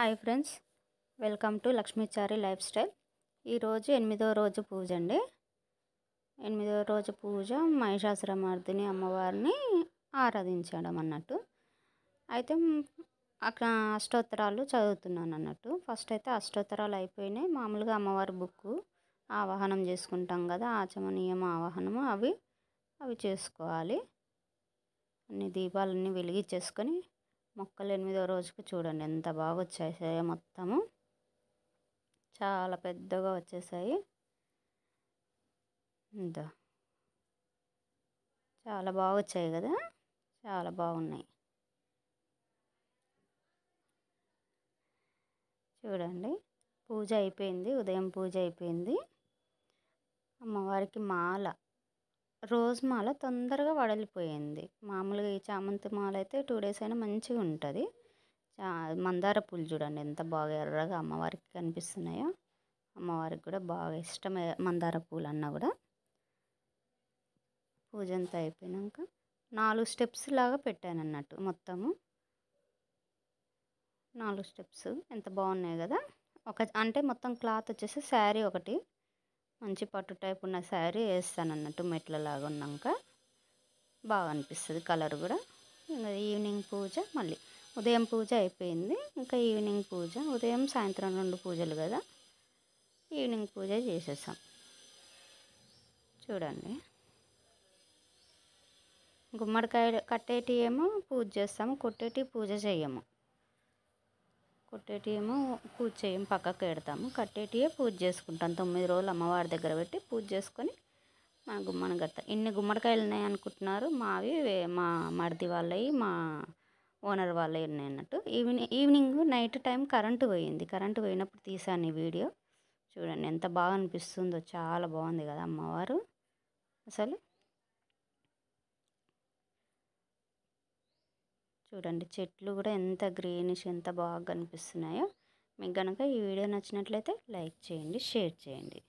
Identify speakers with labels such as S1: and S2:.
S1: hi friends welcome to Lakshmichari lifestyle ఈరోజు ఎనిమిదో రోజు పూజ అండి ఎనిమిదో రోజు పూజ మహిషాసురమర్దిని అమ్మవారిని ఆరాధించడం అన్నట్టు అయితే అక్కడ అష్టోత్తరాలు చదువుతున్నాను అన్నట్టు ఫస్ట్ అయితే అష్టోత్తరాలు అయిపోయినాయి మామూలుగా అమ్మవారి బుక్ ఆవాహనం చేసుకుంటాం కదా ఆచమనీయం ఆవాహనము అవి అవి చేసుకోవాలి అన్ని దీపాలన్నీ వెలిగించేసుకొని మొక్కలు ఎనిమిదో రోజుకు చూడండి ఎంత బాగా వచ్చేసాయో మొత్తము చాలా పెద్దగా వచ్చేసాయి ఇంత చాలా బాగా వచ్చాయి కదా చాలా బాగున్నాయి చూడండి పూజ అయిపోయింది ఉదయం పూజ అయిపోయింది అమ్మవారికి మాల రోజ్ మాల తొందరగా వడలిపోయింది మామూలుగా ఈ చామంతి మాల అయితే టూ డేస్ అయినా మంచిగా ఉంటుంది మందార పూలు చూడండి ఎంత బాగా ఎర్రగా అమ్మవారికి కనిపిస్తున్నాయో అమ్మవారికి కూడా బాగా ఇష్టమే మందార పూలు అన్నా కూడా పూజ అంతా అయిపోయినాక నాలుగు స్టెప్స్ లాగా పెట్టాను అన్నట్టు మొత్తము నాలుగు స్టెప్స్ ఎంత బాగున్నాయి కదా ఒక అంటే మొత్తం క్లాత్ వచ్చేసి శారీ ఒకటి మంచి పట్టు టైప్ ఉన్న శారీ వేస్తాను అన్నట్టు మెట్లలాగా ఉన్నాక బాగా అనిపిస్తుంది కలర్ కూడా ఇంకా ఈవినింగ్ పూజ మళ్ళీ ఉదయం పూజ అయిపోయింది ఇంకా ఈవినింగ్ పూజ ఉదయం సాయంత్రం రెండు పూజలు కదా ఈవినింగ్ పూజ చేసేసాం చూడండి గుమ్మడికాయ కట్టేటి ఏమో పూజ చేస్తాము కొట్టేటి పూజ చేయము కొట్టేటియేమో పూజ చేయం పక్కకు పెడతాము కట్టేటియే పూజ చేసుకుంటాం తొమ్మిది రోజులు అమ్మవారి దగ్గర పెట్టి పూజ చేసుకొని మా గుమ్మని కడతాం ఇన్ని గుమ్మడికాయలు ఉన్నాయి అనుకుంటున్నారు మావి మా మడిది వాళ్ళవి మా ఓనర్ వాళ్ళవి ఉన్నాయి అన్నట్టు evening evening night time current పోయింది కరెంటు పోయినప్పుడు తీసాను ఈ వీడియో చూడండి ఎంత బాగా అనిపిస్తుందో చాలా బాగుంది కదా అమ్మవారు అసలు చూడండి చెట్లు కూడా ఎంత గ్రీనిష్ ఎంత బాగా కనిపిస్తున్నాయో మీకు కనుక ఈ వీడియో నచ్చినట్లయితే లైక్ చేయండి షేర్ చేయండి